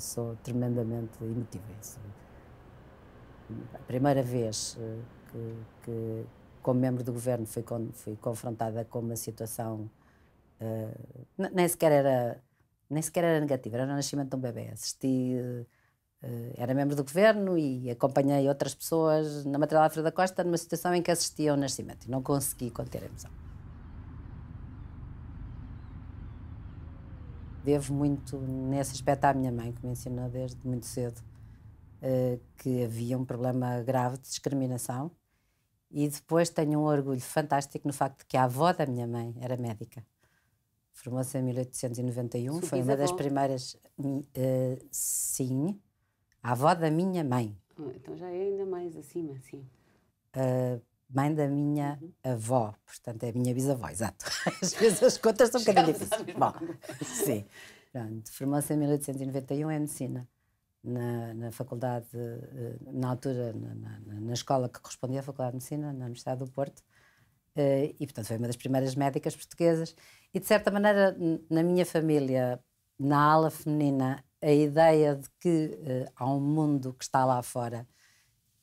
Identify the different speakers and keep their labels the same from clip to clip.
Speaker 1: Eu sou tremendamente emotiva. É a primeira vez eh, que, que, como membro do governo, fui, con, fui confrontada com uma situação. Uh, nem sequer era nem sequer era negativa, era o nascimento de um bebê. Assisti, uh, era membro do governo e acompanhei outras pessoas na Matéria Alfredo da Costa numa situação em que assistia ao nascimento e não consegui conter a emoção. devo muito nesse aspecto à minha mãe, que me ensinou desde muito cedo uh, que havia um problema grave de discriminação. E depois tenho um orgulho fantástico no facto de que a avó da minha mãe era médica. Formou-se em 1891, foi uma das primeiras. Uh, sim, a avó da minha mãe.
Speaker 2: Ah, então já é ainda mais acima, sim.
Speaker 1: Uh, mãe da minha uhum. avó, portanto é a minha bisavó, exato. Às vezes as contas são um bocadinho difíceis. Bom, sim. Pronto, formou-se em 1891 em é medicina, na, na faculdade, eh, na altura, na, na, na, escola que correspondia à Faculdade de Medicina, na Universidade do Porto, eh, e portanto foi uma das primeiras médicas portuguesas. E de certa maneira, na minha família, na ala feminina, a ideia de que eh, há um mundo que está lá fora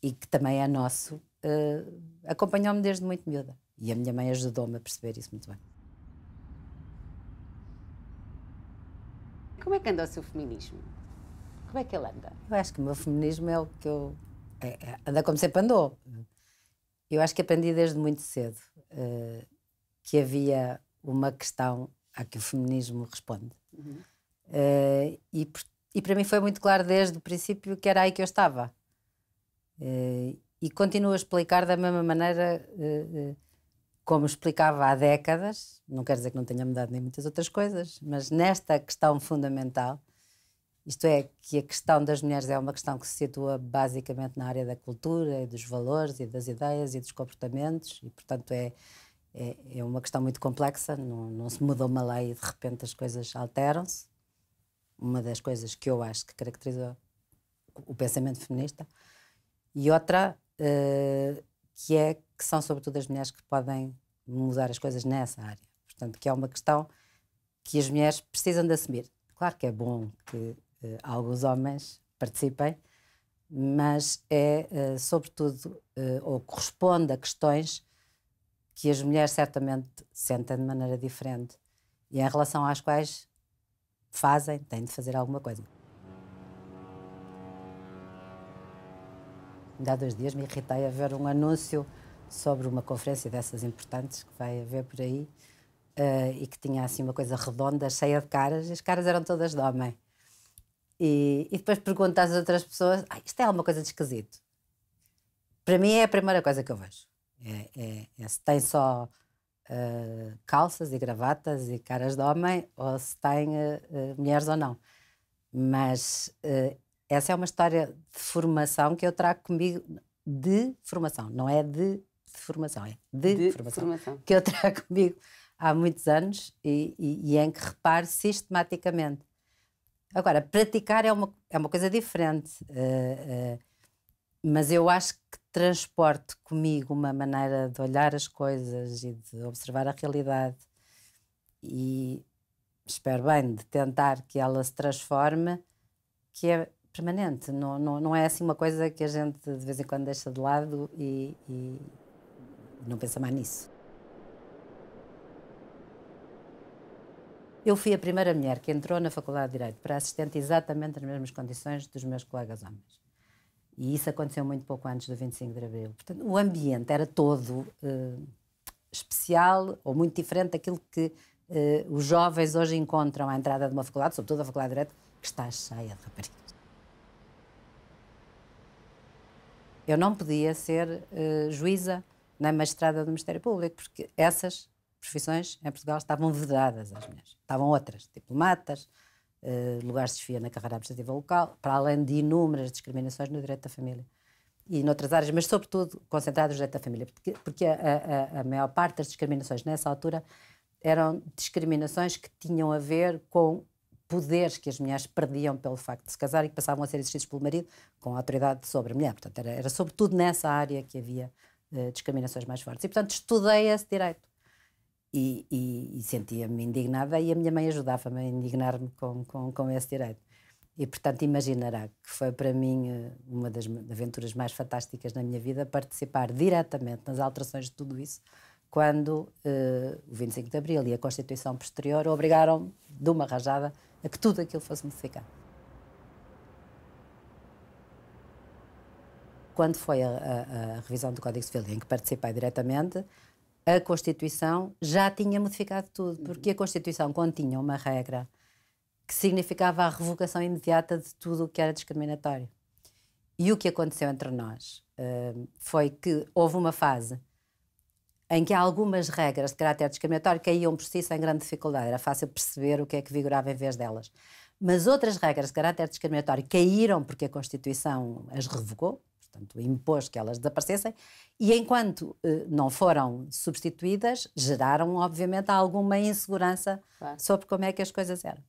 Speaker 1: e que também é nosso uh, acompanhou-me desde muito miúda. E a minha mãe ajudou-me a perceber isso muito bem.
Speaker 2: Como é que anda o seu feminismo? Como é que ele anda?
Speaker 1: Eu acho que o meu feminismo é o que eu. É, é, anda como sempre andou. Eu acho que aprendi desde muito cedo uh, que havia uma questão a que o feminismo responde. Uhum. Uh, e, e, para mim foi muito claro desde o princípio que era aí que eu estava e continuo a explicar da mesma maneira uh, como explicava há décadas. Não quer dizer que não tenha mudado nem muitas outras coisas, mas nesta questão fundamental, isto é, que a questão das mulheres é uma questão que se situa basicamente na área da cultura e dos valores e das ideias e dos comportamentos, e portanto é, é, é uma questão muito complexa. Não, não se mudou uma lei e de repente as coisas alteram-se. Uma das coisas que eu acho que caracteriza o pensamento feminista. E outra eh, que é que são sobretudo as mulheres que podem mudar as coisas nessa área. Portanto, que é uma questão que as mulheres precisam de assumir. Claro que é bom que uh, alguns homens participem, mas é uh, sobretudo ou corresponde a questões que as mulheres certamente sentem de maneira diferente e em relação às quais fazem, têm de fazer alguma coisa. Ainda há dois dias me irritei a ver um anúncio sobre uma conferência dessas importantes que vai haver por aí uh, e que tinha assim uma coisa redonda, cheia de caras, e as caras eram todas de homem. E, e depois pergunto às outras pessoas: ah, isto é alguma coisa de esquisito. Para mim é a primeira coisa que eu vejo. É, é, é se tem só uh, calças e gravatas e caras de homem ou se tem uh, mulheres ou não. Mas essa é uma história de formação que eu trago comigo de formação, não é de, de formação, é de, de formação, formação, Que eu trago comigo há muitos anos e, e, e, em que reparo sistematicamente. Agora, praticar é uma, é uma coisa diferente, uh, uh, mas eu acho que transporto comigo uma maneira de olhar as coisas e de observar a realidade e espero bem de tentar que ela se transforme, que é permanente, não, não, não é assim uma coisa que a gente de vez em quando deixa de lado e, e não pensa mais nisso. Eu fui a primeira mulher que entrou na Faculdade de Direito para assistente exatamente nas mesmas condições dos meus colegas homens. E isso aconteceu muito pouco antes do 25 de Abril. Portanto, o ambiente era todo eh, especial ou muito diferente daquilo que eh, os jovens hoje encontram à entrada de uma faculdade, sobretudo a Faculdade de Direito, que está cheia de raparigas. eu não podia ser uh, juíza na magistrada do Ministério Público, porque essas profissões em Portugal estavam vedadas às mulheres. Estavam outras, diplomatas, uh, lugares de chefia na carreira administrativa local, para além de inúmeras discriminações no direito da família e noutras áreas, mas sobretudo concentrado no direito da família, porque, porque a, a, a maior parte das discriminações nessa altura eram discriminações que tinham a ver com poderes que as mulheres perdiam pelo facto de se casar e que passavam a ser exercidos pelo marido com a autoridade sobre a mulher. Portanto, era, era sobretudo nessa área que havia eh, discriminações mais fortes. E, portanto, estudei esse direito. E, e, e sentia-me indignada e a minha mãe ajudava-me a indignar-me com, com, com esse direito. E, portanto, imaginará que foi para mim eh, uma das aventuras mais fantásticas na minha vida participar diretamente nas alterações de tudo isso, quando uh, o 25 de Abril e a Constituição posterior obrigaram de uma rajada a que tudo aquilo fosse modificado. Quando foi a, a, a revisão do Código Civil, em que participei diretamente, a Constituição já tinha modificado tudo, porque a Constituição continha uma regra que significava a revogação imediata de tudo o que era discriminatório. E o que aconteceu entre nós uh, foi que houve uma fase em que algumas regras de caráter discriminatório caíam por si sem grande dificuldade, era fácil perceber o que é que vigorava em vez delas. Mas outras regras de caráter discriminatório caíram porque a Constituição as revogou, portanto, impôs que elas desaparecessem, e enquanto eh, não foram substituídas, geraram, obviamente, alguma insegurança claro. sobre como é que as coisas eram.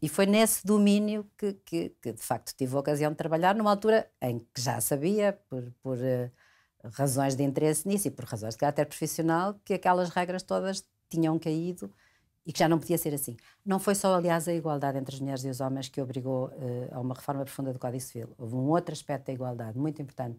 Speaker 1: E foi nesse domínio que, que, que, de facto, tive a ocasião de trabalhar, numa altura em que já sabia, por, por eh, razões de interesse nisso e por razões de caráter profissional que aquelas regras todas tinham caído e que já não podia ser assim. Não foi só, aliás, a igualdade entre as mulheres e os homens que obrigou uh, a uma reforma profunda do Código Civil. Houve um outro aspecto da igualdade muito importante,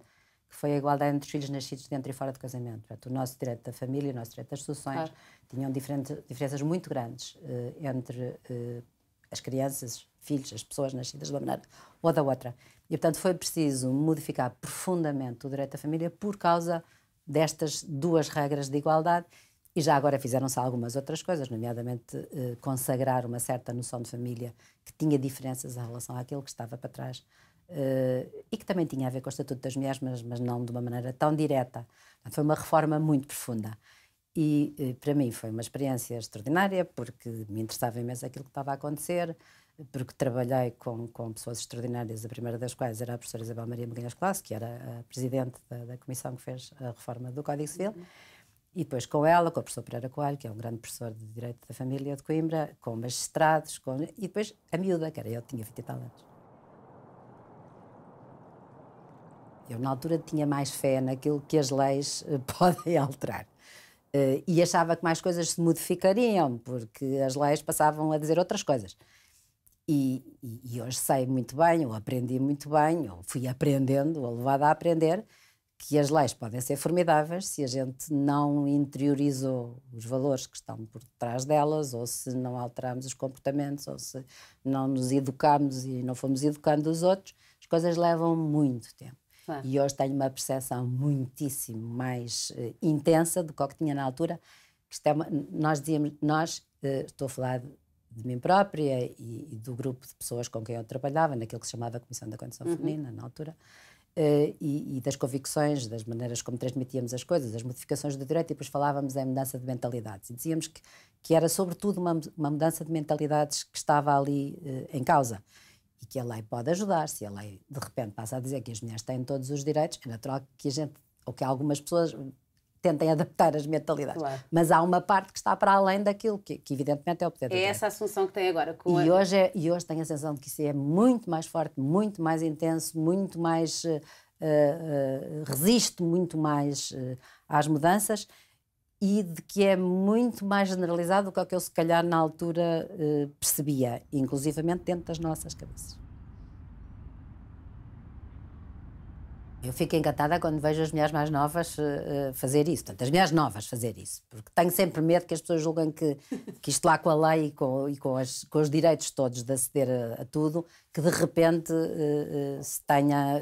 Speaker 1: que foi a igualdade entre os filhos nascidos dentro e fora do casamento. Portanto, o nosso direito da família, o nosso direito das sucessões, claro. tinham diferenças muito grandes uh, entre uh, as crianças, filhos, as pessoas nascidas de uma maneira ou da outra. E, portanto, foi preciso modificar profundamente o direito à família por causa destas duas regras de igualdade. E já agora fizeram-se algumas outras coisas, nomeadamente eh, consagrar uma certa noção de família que tinha diferenças em relação àquilo que estava para trás eh, e que também tinha a ver com o Estatuto das Mulheres, mas, mas não de uma maneira tão direta. Portanto, foi uma reforma muito profunda. E eh, para mim foi uma experiência extraordinária, porque me interessava imenso aquilo que estava a acontecer, porque trabalhei com, com pessoas extraordinárias, a primeira das quais era a professora Isabel Maria Magalhães Classe, que era a presidente da, da, comissão que fez a reforma do Código Civil, uhum. e depois com ela, com o professor Pereira Coelho, que é um grande professor de Direito da Família de Coimbra, com magistrados, com, e depois a miúda, que era eu, tinha 20 e tal anos. Eu, na altura, tinha mais fé naquilo que as leis eh, podem alterar. Eh, e achava que mais coisas se modificariam, porque as leis passavam a dizer outras coisas. E, e, hoje sei muito bem, ou aprendi muito bem, ou fui aprendendo, ou levada a aprender, que as leis podem ser formidáveis se a gente não interiorizou os valores que estão por trás delas, ou se não alteramos os comportamentos, ou se não nos educamos e não fomos educando os outros. As coisas levam muito tempo. É. E hoje tenho uma percepção muitíssimo mais uh, intensa do que o que tinha na altura. Que é uma, nós dizíamos, nós, uh, estou a falar de, de mim própria e, e, do grupo de pessoas com quem eu trabalhava, naquilo que se chamava a Comissão da Condição uhum. Feminina, na altura, uh, e, e, das convicções, das maneiras como transmitíamos as coisas, as modificações do direito, e depois falávamos em mudança de mentalidades. E dizíamos que, que era, sobretudo, uma, uma mudança de mentalidades que estava ali uh, em causa. E que a lei pode ajudar. Se a lei, de repente, passa a dizer que as mulheres têm todos os direitos, é natural que a gente, ou que algumas pessoas tentem adaptar as mentalidades. Claro. Mas há uma parte que está para além daquilo que, que evidentemente, é o poder É essa
Speaker 2: assunção que tem agora. Com e, a...
Speaker 1: hoje é, e hoje tenho a sensação de que isso é muito mais forte, muito mais intenso, muito mais. Uh, eh, uh, eh, resiste muito mais uh, às mudanças e de que é muito mais generalizado do que, o que eu, se calhar, na altura percebia, inclusivamente dentro das nossas cabeças. Eu fico encantada quando vejo as mulheres mais novas uh, fazer isso, portanto, as mulheres novas fazer isso, porque tenho sempre medo que as pessoas julguem que, que isto lá com a lei e com, e com, as, com os direitos todos de aceder a, a tudo, que de repente uh, uh, se tenha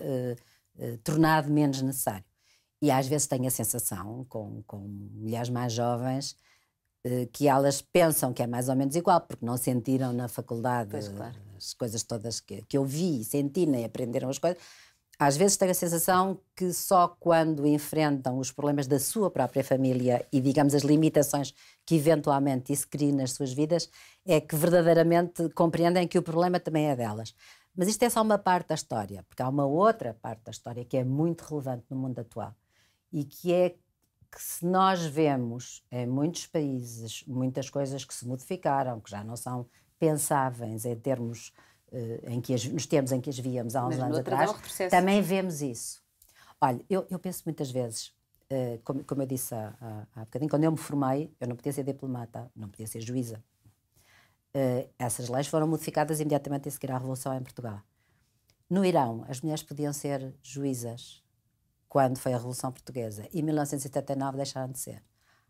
Speaker 1: tornado menos necessário. E às vezes tenho a sensação, com, com mulheres mais jovens, que elas pensam que é mais ou menos igual, porque não sentiram na faculdade pois, claro. as coisas todas que, que eu vi e senti, nem aprenderam as coisas às vezes tenho a sensação que só quando enfrentam os problemas da sua própria família e, digamos, as limitações que eventualmente isso cria nas suas vidas, é que verdadeiramente compreendem que o problema também é delas. Mas isto é só uma parte da história, porque há uma outra parte da história que é muito relevante no mundo atual e que é que se nós vemos em muitos países muitas coisas que se modificaram, que já não são pensáveis em termos eh, em que as, nos termos em que as víamos há uns Mas anos atrás, também vemos isso. Olha, eu, eu penso muitas vezes, uh, como, como, eu disse há, há, há bocadinho, quando eu me formei, eu não podia ser diplomata, não podia ser juíza. Uh, essas leis foram modificadas imediatamente a seguir à Revolução em Portugal. No Irão, as mulheres podiam ser juízas quando foi a Revolução Portuguesa. E em 1979 deixaram de ser.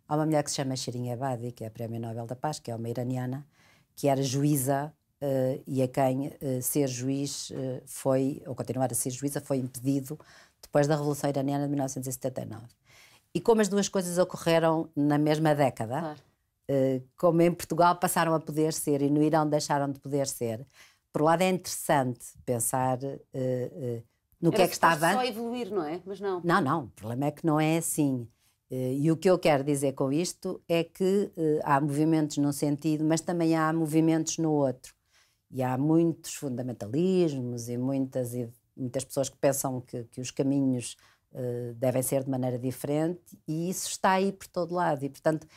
Speaker 1: Há uma mulher que se chama Shirin Ebadi, que é a Prémio Nobel da Paz, que é uma iraniana, que era juíza uh, e a quem uh, ser juiz eh, foi, ou continuar a ser juíza, foi impedido depois da Revolução Iraniana de 1979. E como as duas coisas ocorreram na mesma década, claro. como em Portugal passaram a poder ser e no Irão deixaram de poder ser, por um lado é interessante pensar no Era que é que estava. só
Speaker 2: evoluir, não é? Mas não. Não, não.
Speaker 1: O problema é que não é assim. E o que eu quero dizer com isto é que há movimentos num sentido, mas também há movimentos no outro. E há muitos fundamentalismos e muitas, e muitas pessoas que pensam que, que os caminhos eh, devem ser de maneira diferente, e isso está aí por todo lado. E, portanto,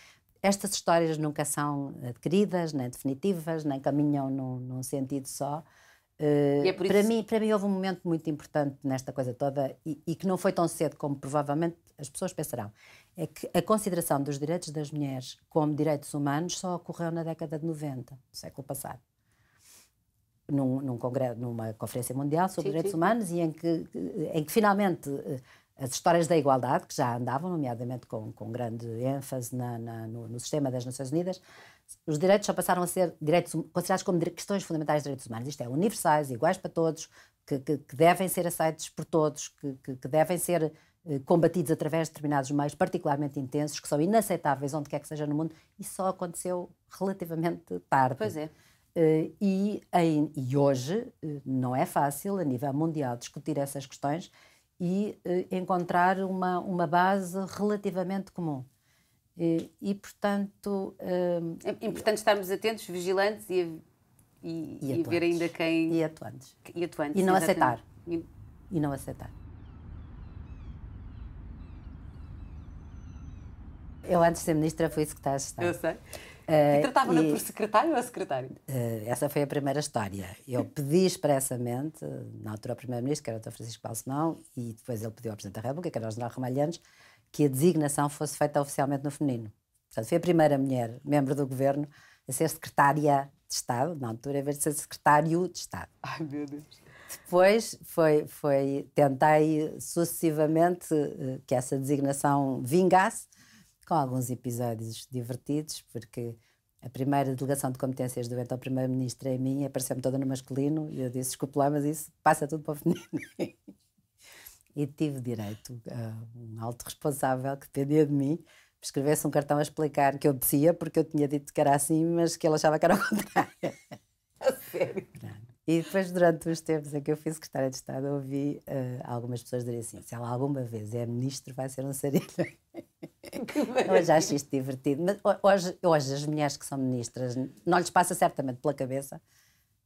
Speaker 1: estas histórias nunca são adquiridas, nem definitivas, nem caminham num, num sentido só. é eh, para, isso... mim, para mim houve um momento muito importante nesta coisa toda e, e, que não foi tão cedo como provavelmente as pessoas pensarão. É que a consideração dos direitos das mulheres como direitos humanos só ocorreu na década de 90, século passado num, num congresso, numa conferência mundial sobre sim, direitos sim. humanos e em que, em que finalmente eh, as histórias da igualdade, que já andavam, nomeadamente com, com grande ênfase na, na, no, no, sistema das Nações Unidas, os direitos só passaram a ser direitos hum, considerados como questões fundamentais dos direitos humanos. Isto é, universais, iguais para todos, que, que, que devem ser aceitos por todos, que, que devem ser eh, combatidos através de determinados meios particularmente intensos, que são inaceitáveis onde quer que seja no mundo, e só aconteceu relativamente tarde. Pois é. Eh, e, em, e hoje eh, não é fácil, a nível mundial, discutir essas questões e eh, encontrar uma, uma base relativamente comum. E, e, portanto. é importante
Speaker 2: estarmos atentos, vigilantes e, e, e, e ver ainda quem. E atuantes. E, atuantes, e não exatamente. aceitar.
Speaker 1: E... não aceitar. Eu, antes de ser ministra, fui secretária de Estado. Eu sei. E eh, tratava na por secretário ou secretário? secretária? Eh, essa foi a primeira história. Eu pedi expressamente, na altura, ao Primeiro-Ministro, que era o Dr. Francisco Balsenão, e depois ele pediu ao Presidente da República, que era o General Ramalhantes, que a designação fosse feita oficialmente no feminino. Portanto, foi a primeira mulher, membro do governo, a ser secretária de Estado, na altura, a vez de ser secretário de Estado.
Speaker 2: Ai, meu Deus.
Speaker 1: Depois foi, foi, tentei sucessivamente eh, que essa designação vingasse, com alguns episódios divertidos, porque a primeira delegação de competências do evento ao primeiro-ministro é minha, apareceu-me toda no masculino, e eu disse, desculpe lá, mas isso passa tudo para o feminino. e tive direito a um alto responsável que dependia de mim, escrevesse um cartão a explicar que eu descia porque eu tinha dito que era assim, mas que ele achava que era o contrário. a sério? E depois, durante os tempos em que eu fiz secretária de Estado, ouvi uh, algumas pessoas dizerem assim: se ela alguma vez é ministro, vai ser um sarilho hoje acho isto divertido. Mas hoje, hoje as mulheres que são ministras não lhes passa certamente pela cabeça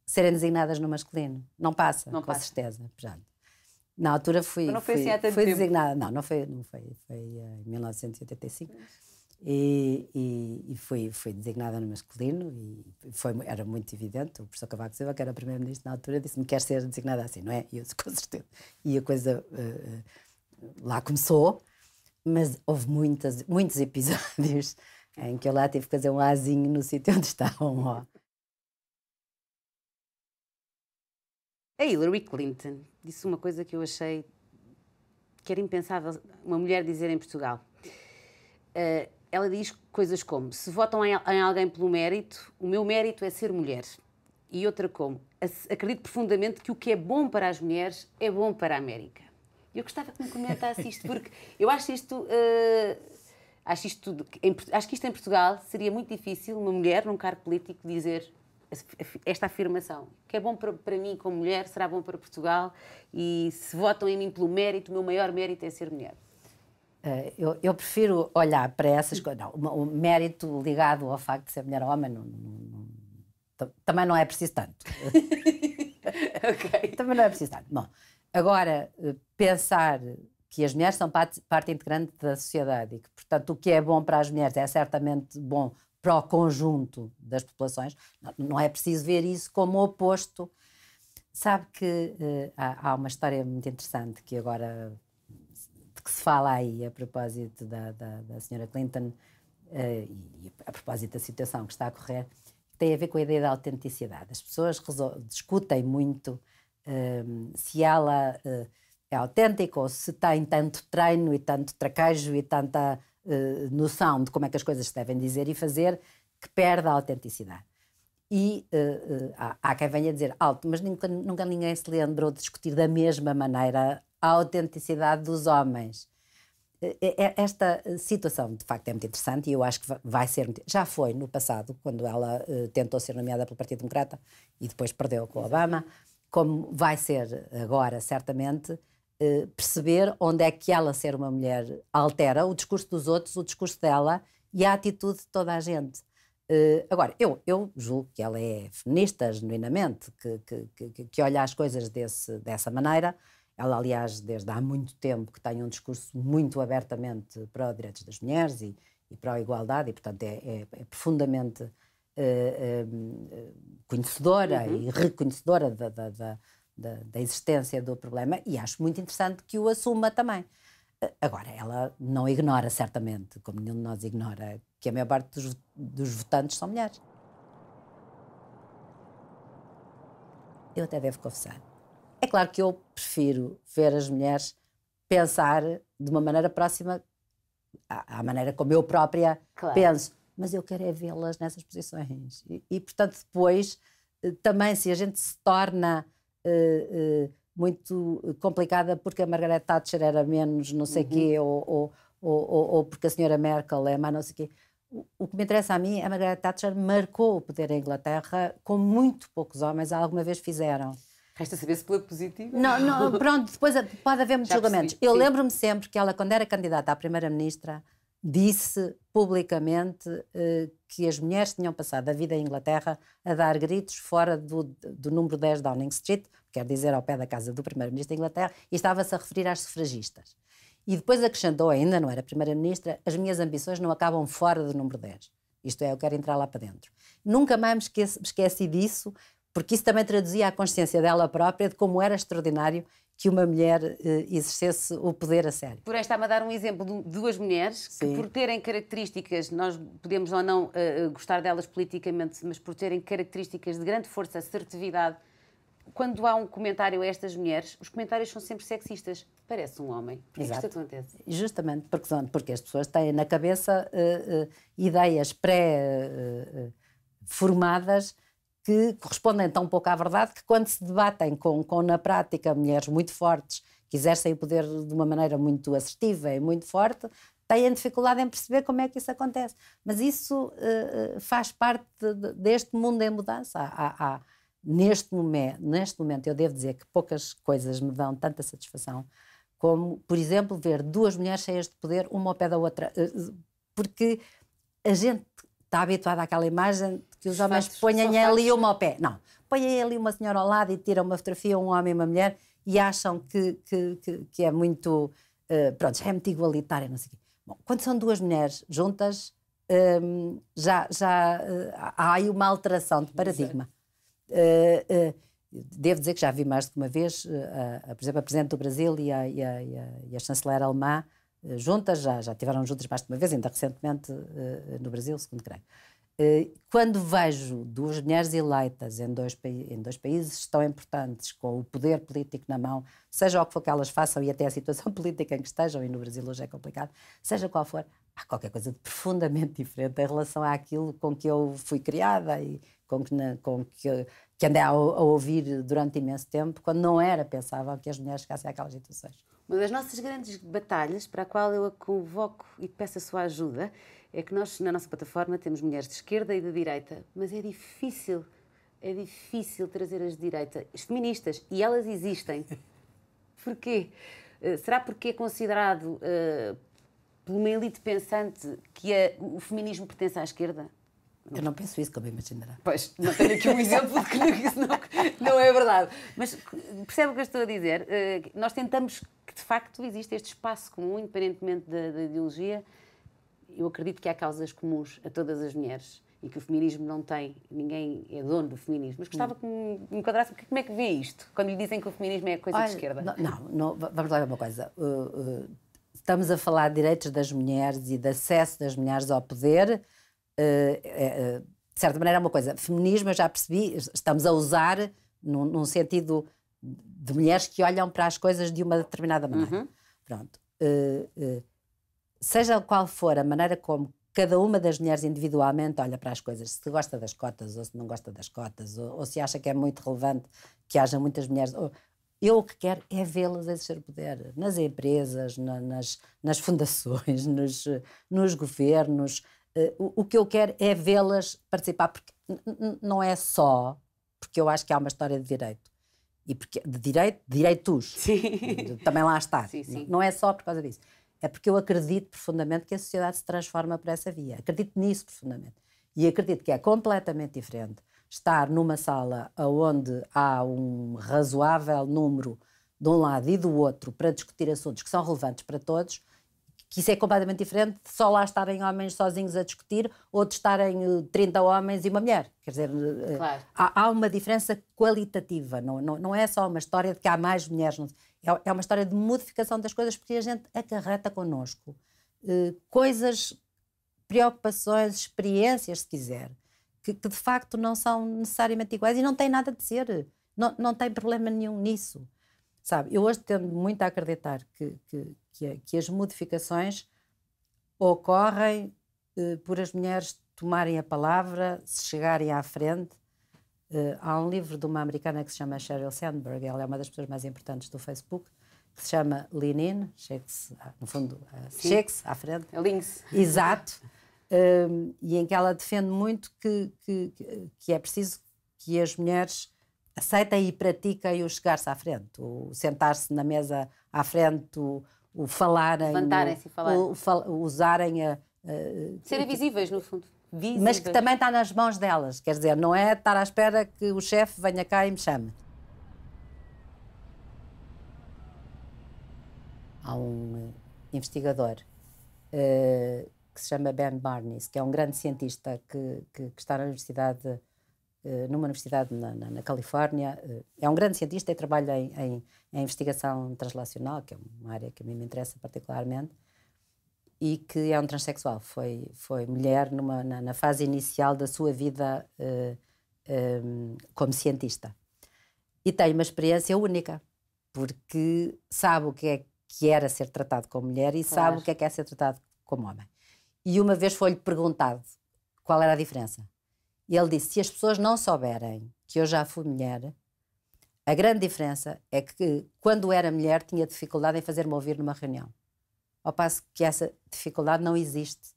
Speaker 1: serem designadas no masculino. Não passa, não com passa. certeza. Pronto. Na altura fui, não foi, fui, assim fui designada. Não, não foi, não foi, foi eh, em 1985. E, e, e fui, fui designada no masculino e foi, era muito evidente. O professor Cavaco Silva, que era primeiro-ministro na altura, disse-me quer ser designada assim, não é? E eu disse, com certeza. E a coisa uh, lá começou. Mas houve muitas, muitos episódios em que eu lá tive que fazer um azinho no sítio onde estavam. um
Speaker 2: A Hillary Clinton disse uma coisa que eu achei que era impensável uma mulher dizer em Portugal. Uh, ela diz coisas como: se votam em, em, alguém pelo mérito, o meu mérito é ser mulher. E outra como: acredito profundamente que o que é bom para as mulheres é bom para a América. Eu gostava que me comentasse isto, porque eu acho isto. Uh, acho, isto tudo, em, acho que isto em Portugal seria muito difícil uma mulher num cargo político dizer esta afirmação. que é bom para, para, mim como mulher será bom para Portugal e se votam em mim pelo mérito, o meu maior mérito é ser mulher.
Speaker 1: Eh, eu, eu, prefiro olhar para essas coisas. Não, o mérito ligado ao facto de ser mulher ou homem não, não, não, também não é preciso tanto. okay. Também não é preciso tanto. Bom, Agora, eh, pensar que as mulheres são parte, parte integrante da sociedade e que, portanto, o que é bom para as mulheres é certamente bom para o conjunto das populações, não é preciso ver isso como oposto. Sabe que uh, há, há, uma história muito interessante que agora que se fala aí a propósito da, da, da senhora Clinton uh, e a propósito da situação que está a correr, que tem a ver com a ideia da autenticidade. As pessoas discutem muito se ela uh, é autêntica ou se tem tanto treino e tanto traquejo e tanta uh, noção de como é que as coisas se devem dizer e fazer, que perde a autenticidade. E uh, há, há, quem venha dizer alto, mas nunca, nunca ninguém se lembrou de discutir da mesma maneira a autenticidade dos homens. É, esta situação, de facto, é muito interessante e eu acho que vai ser. Muito... Já foi no passado, quando ela uh, tentou ser nomeada pelo Partido Democrata e depois perdeu com Obama como vai ser agora, certamente, eh, perceber onde é que ela ser uma mulher altera o discurso dos outros, o discurso dela e a atitude de toda a gente. Eh, agora, eu, eu julgo que ela é feminista, genuinamente, que, que, que, que olha as coisas desse, dessa maneira. Ela, aliás, desde há muito tempo que tem um discurso muito abertamente para os direitos das mulheres e, e para a igualdade, e, portanto, é, é, é profundamente eh, eh, conhecedora uhum. e reconhecedora da, da, da, da, existência do problema e acho muito interessante que o assuma também. Eh, agora, ela não ignora, certamente, como nenhum de nós ignora, que a maior parte dos, dos votantes são mulheres. Eu até devo confessar. É claro que eu prefiro ver as mulheres pensar de uma maneira próxima à, à maneira como eu própria claro. penso mas eu quero é vê-las nessas posições. E, e, portanto, depois, eh, também se a gente se torna uh, uh, muito complicada porque a Margaret Thatcher era menos não sei uhum. quê, ou, ou, ou, ou, porque a senhora Merkel é mais não sei quê. O, que me interessa a mim, é a Margaret Thatcher marcou o poder em Inglaterra como muito poucos homens alguma vez fizeram. Resta saber se pela
Speaker 2: positiva. Não, não, pronto,
Speaker 1: depois pode haver muitos julgamentos. Eu lembro-me sempre que ela, quando era candidata à primeira-ministra, disse publicamente eh, que as mulheres tinham passado a vida em Inglaterra a dar gritos fora do, do número 10 Downing Street, quer dizer, ao pé da casa do primeiro-ministro da Inglaterra, e estava-se a referir às sufragistas. E depois acrescentou ainda, não era primeira-ministra, as minhas ambições não acabam fora do número 10. Isto é, eu quero entrar lá para dentro. Nunca mais me esqueci disso, porque isso também traduzia a consciência dela própria de como era extraordinário que uma mulher eh, exercesse o poder a sério.
Speaker 2: Por esta a dar um exemplo de duas mulheres Sim. que, por terem características, nós podemos ou não eh, eh, gostar delas politicamente, mas por terem características de grande força, assertividade, quando há um comentário a estas mulheres, os comentários são sempre sexistas. Parece um homem. Exatamente. que isto acontece?
Speaker 1: Justamente porque, porque as pessoas têm na cabeça uh, uh, ideias pré-formadas que correspondem tão pouco à verdade que quando se debatem com, com na prática, mulheres muito fortes, que exercem o poder de uma maneira muito assertiva e muito forte, têm dificuldade em perceber como é que isso acontece. Mas isso uh, faz parte de, deste mundo em mudança. Há, há, neste, momento, neste momento, eu devo dizer que poucas coisas me dão tanta satisfação como, por exemplo, ver duas mulheres cheias de poder, uma ao pé da outra, eh, porque a gente está habituada àquela imagem que os homens põem ponham ali uma ao pé. Não, põem ali uma senhora ao lado e tiram uma fotografia, um homem e uma mulher, e acham que, que, que, que é muito. Uh, pronto, é muito igualitária, não sei o quê. Bom, quando são duas mulheres juntas, um, ehm, já, já uh, há aí uma alteração de paradigma. Eh, devo dizer que já vi mais do que uma vez, por exemplo, a Presidente do Brasil e a, e a, e a, e a Chanceler alemã juntas, já, já tiveram juntas mais de uma vez, ainda recentemente no Brasil, segundo creio. Quando vejo duas mulheres eleitas em dois, em dois países tão importantes, com o poder político na mão, seja o que for que elas façam e até a situação política em que estejam, e no Brasil hoje é complicado, seja qual for, há qualquer coisa de profundamente diferente em relação àquilo com que eu fui criada e com que, com que que andei a, a, ouvir durante imenso tempo, quando não era pensável que as mulheres chegassem àquelas situações.
Speaker 2: Uma das nossas grandes batalhas, para a qual eu a convoco e peço a sua ajuda, é que nós, na nossa plataforma, temos mulheres de esquerda e de direita, mas é difícil, é difícil trazer as de direita, as feministas, e elas existem. Porquê? Eh, será porque é considerado, uh, eh, por uma elite pensante, que o feminismo pertence à esquerda?
Speaker 1: Eu não penso isso, como
Speaker 2: imaginará. Pois, não tenho aqui um exemplo de que isso não, não, é verdade. Mas percebe o que eu estou a dizer? Eh, nós tentamos que, de facto, existe este espaço comum, independentemente da, da ideologia. Eu acredito que há causas comuns a todas as mulheres e que o feminismo não tem, ninguém é dono do feminismo. Mas gostava que me enquadrasse, como é que vê isto? Quando lhe dizem que o feminismo é coisa Olha, de esquerda. Não,
Speaker 1: não, não, vamos lá ver uma coisa. Uh, uh, estamos a falar de direitos das mulheres e de acesso das mulheres ao poder eh, eh, de certa maneira é uma coisa. Feminismo, eu já percebi, estamos a usar num, num sentido de mulheres que olham para as coisas de uma determinada maneira. Uhum. Pronto. Uh, seja qual for a maneira como cada uma das mulheres individualmente olha para as coisas, se gosta das cotas ou se não gosta das cotas, ou, ou se acha que é muito relevante que haja muitas mulheres. Ou, eu o que quero é vê-las exercer o poder nas empresas, na, nas, nas fundações, nos, nos governos, Uh, o, o, que eu quero é vê-las participar, porque não é só, porque eu acho que há uma história de direito. E porque, de direito,
Speaker 2: direitos. Sim.
Speaker 1: Também lá está. Sim, sim. Não, não é só por causa disso. É porque eu acredito profundamente que a sociedade se transforma por essa via. Acredito nisso profundamente. E acredito que é completamente diferente estar numa sala onde há um razoável número de um lado e do outro para discutir assuntos que são relevantes para todos, que isso é completamente diferente de só lá estarem homens sozinhos a discutir ou de estarem 30 eh, homens e uma mulher. Quer dizer, eh, eh, claro. há, há, uma diferença qualitativa, não, não, não, é só uma história de que há mais mulheres. É, é uma história de modificação das coisas porque a gente acarreta connosco eh, coisas, preocupações, experiências, se quiser, que, que, de facto não são necessariamente iguais e não tem nada de ser. Não, não tem problema nenhum nisso. Sabe, eu hoje tendo muito a acreditar que, que que, é, que as modificações ocorrem eh, por as mulheres tomarem a palavra, se chegarem à frente. Eh, há um livro de uma americana que se chama Sheryl Sandberg, ela é uma das pessoas mais importantes do Facebook, que se chama Lean In, chegue-se, ah, no fundo, ah, chegue à frente. Links. Exato. Um, eh, e em que ela defende muito que, que, que é preciso que as mulheres aceitem e pratiquem o chegar-se à frente, o sentar-se na mesa à frente, o, o falarem, o, usarem a. Uh, Serem
Speaker 2: visíveis, no fundo. Visíveis. Mas que também
Speaker 1: está nas mãos delas, quer dizer, não é estar à espera que o chefe venha cá e me chame. Há um eh, investigador uh, que se chama Ben Barnes, que é um grande cientista que, que, que está na Universidade eh, numa universidade na, na, na Califórnia. Eh, é um grande cientista e trabalha em, em, em, investigação translacional, que é uma área que a mim me interessa particularmente, e que é um transexual. Foi, foi mulher numa, na, na fase inicial da sua vida uh, eh, um, ehm, como cientista. E tem uma experiência única, porque sabe o que é que era ser tratado como mulher e claro. sabe o que é que é ser tratado como homem. E uma vez foi-lhe perguntado qual era a diferença. E ele disse: se as pessoas não souberem que eu já fui mulher, a grande diferença é que quando era mulher tinha dificuldade em fazer-me ouvir numa reunião. Ao passo que essa dificuldade não existe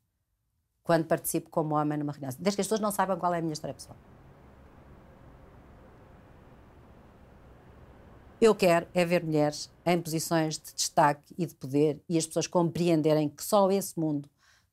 Speaker 1: quando participo como homem numa reunião. Desde que as pessoas não saibam qual é a minha história pessoal. Eu quero é ver mulheres em posições de destaque e de poder e as pessoas compreenderem que só esse mundo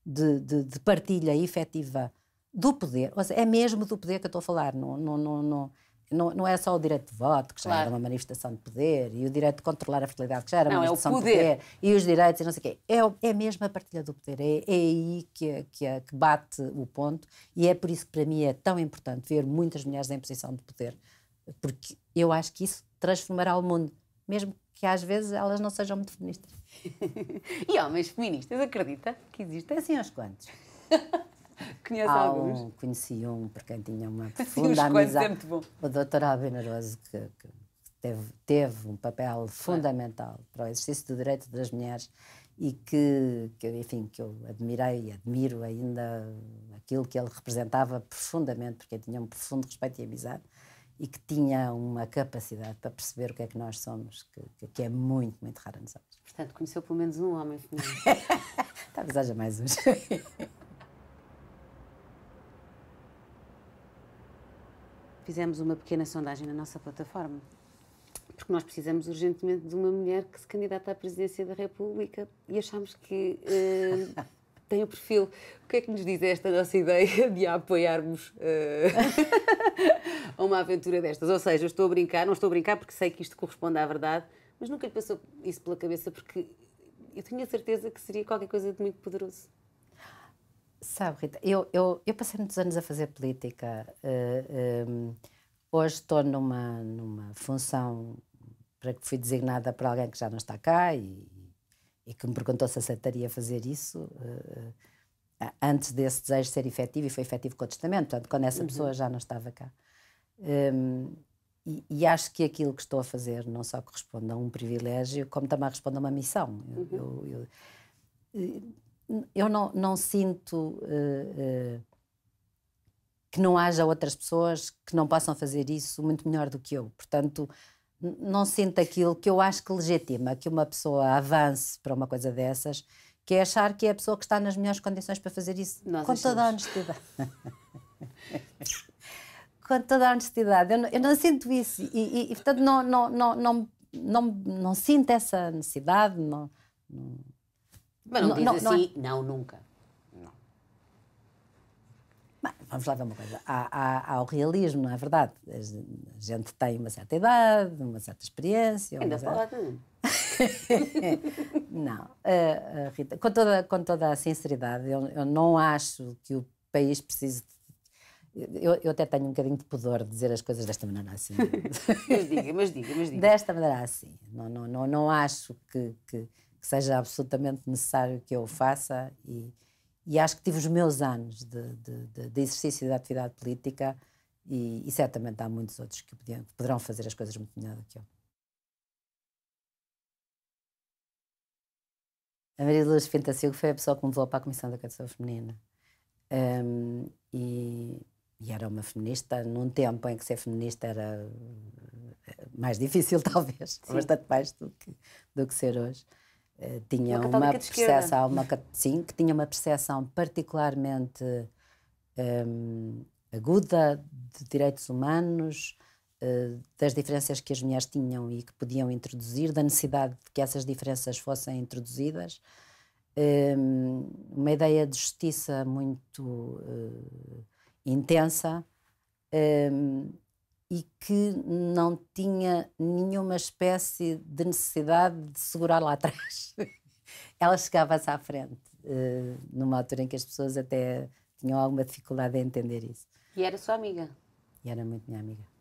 Speaker 1: de, de, de partilha efetiva do poder, ou seja, é mesmo do poder que eu estou a falar, não, não, não, não, não é só o direito de voto, que já claro. era uma manifestação de poder, e o direito de controlar a fertilidade, que já era não, uma é manifestação é poder. de poder, e os direitos e não sei o quê. É, é mesmo a partilha do poder, é, é aí que, que, que bate o ponto, e é por isso que para mim é tão importante ver muitas mulheres em posição de poder, porque eu acho que isso transformará o mundo, mesmo que às vezes elas não sejam muito feministas.
Speaker 2: e homens feministas,
Speaker 1: acredita que existem? Assim aos quantos? Conhece alguns? Um, conheci um, porque tinha uma profunda Sim, amizade. o Dr. Albenaroso, que, que teve, teve, um papel fundamental é. para o exercício do direito das mulheres e que, que, enfim, que eu admirei e admiro ainda aquilo que ele representava profundamente, porque tinha um profundo respeito e amizade e que tinha uma capacidade para perceber o que é que nós somos, que, que é muito, muito rara nos homens.
Speaker 2: Portanto, conheceu pelo menos um homem feminino.
Speaker 1: Talvez haja mais um.
Speaker 2: fizemos uma pequena sondagem na nossa plataforma. Porque nós precisamos urgentemente de uma mulher que se candidata à presidência da República e achamos que uh, tem o perfil. O que é que nos diz esta nossa ideia de a apoiarmos uh, eh, a uma aventura destas? Ou seja, eu estou a brincar, não estou a brincar porque sei que isto corresponde à verdade, mas nunca lhe passou isso pela cabeça porque eu tinha certeza que seria qualquer coisa de muito poderoso.
Speaker 1: Sabe, Rita, eu, eu, eu passei muitos anos a fazer política. Uh, eh, um, eh, hoje estou numa, numa função para que fui designada para alguém que já não está cá e, e que me perguntou se aceitaria fazer isso uh, antes desse desejo ser efetivo e foi efetivo com o testamento, portanto, quando essa uhum. pessoa já não estava cá. Um, ehm, e, e, acho que aquilo que estou a fazer não só corresponde a um privilégio, como também responde a uma missão. Eu, uhum. eu, eu, eu não, não sinto uh, uh, que não haja outras pessoas que não possam fazer isso muito melhor do que eu. Portanto, não sinto aquilo que eu acho que legitima que uma pessoa avance para uma coisa dessas, que é achar que é a pessoa que está nas melhores condições para fazer isso. Nós com achamos. toda a honestidade. com toda a honestidade. Eu não, eu não sinto isso. E, e, e portanto, não, não, não, não, não, não, sinto essa necessidade. não, não mas não, não diz não, é- assim,
Speaker 2: não, é... não nunca.
Speaker 1: vamos lá ver uma coisa. Há, há, há, o realismo, não é verdade? A gente tem uma certa idade, uma certa experiência. Ainda certa... pode. não, uh, uh, Rita, com toda, com toda a sinceridade, eu, eu não acho que o país precise de eu, eu, até tenho um bocadinho de pudor de dizer as coisas desta maneira assim. mas diga, mas diga, mas diga. Desta maneira assim. Não, não, não, não acho que, que, que seja absolutamente necessário que eu faça e, e acho que tive os meus anos de, de, de exercício da atividade política e, e, certamente há muitos outros que, podiam, que poderão fazer as coisas muito melhor do que eu. A Maria Luz Silva foi a pessoa que me levou para a Comissão da Cadeção Feminina. Um, e, e, era uma feminista num tempo em que ser feminista era eh, mais difícil, talvez, Sim. bastante mais do que, do que ser hoje. Eh, tinha uma, uma percepção, uma, sim, que tinha uma percepção particularmente um, ehm, aguda de direitos humanos, uh, das diferenças que as mulheres tinham e que podiam introduzir, da necessidade de que essas diferenças fossem introduzidas, um, ehm, uma ideia de justiça muito uh, intensa. Um, ehm, e que não tinha nenhuma espécie de necessidade de segurar lá atrás. Ela chegava-se à frente, eh, numa altura em que as pessoas até tinham alguma dificuldade em entender isso.
Speaker 2: E era sua amiga?
Speaker 1: E era muito minha amiga.